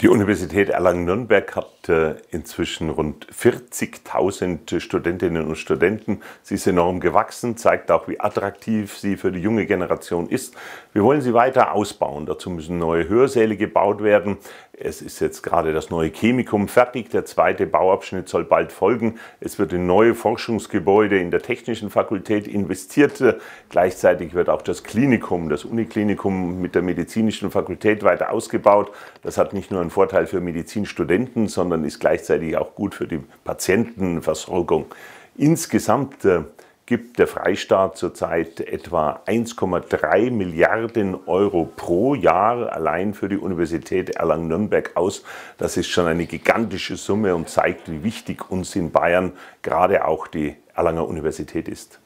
Die Universität Erlangen-Nürnberg hat äh, inzwischen rund 40.000 Studentinnen und Studenten. Sie ist enorm gewachsen, zeigt auch, wie attraktiv sie für die junge Generation ist. Wir wollen sie weiter ausbauen. Dazu müssen neue Hörsäle gebaut werden. Es ist jetzt gerade das neue Chemikum fertig. Der zweite Bauabschnitt soll bald folgen. Es wird in neue Forschungsgebäude in der Technischen Fakultät investiert. Gleichzeitig wird auch das Klinikum, das Uniklinikum mit der Medizinischen Fakultät weiter ausgebaut. Das hat nicht nur einen Vorteil für Medizinstudenten, sondern ist gleichzeitig auch gut für die Patientenversorgung. Insgesamt äh, gibt der Freistaat zurzeit etwa 1,3 Milliarden Euro pro Jahr allein für die Universität Erlangen-Nürnberg aus. Das ist schon eine gigantische Summe und zeigt, wie wichtig uns in Bayern gerade auch die Erlanger Universität ist.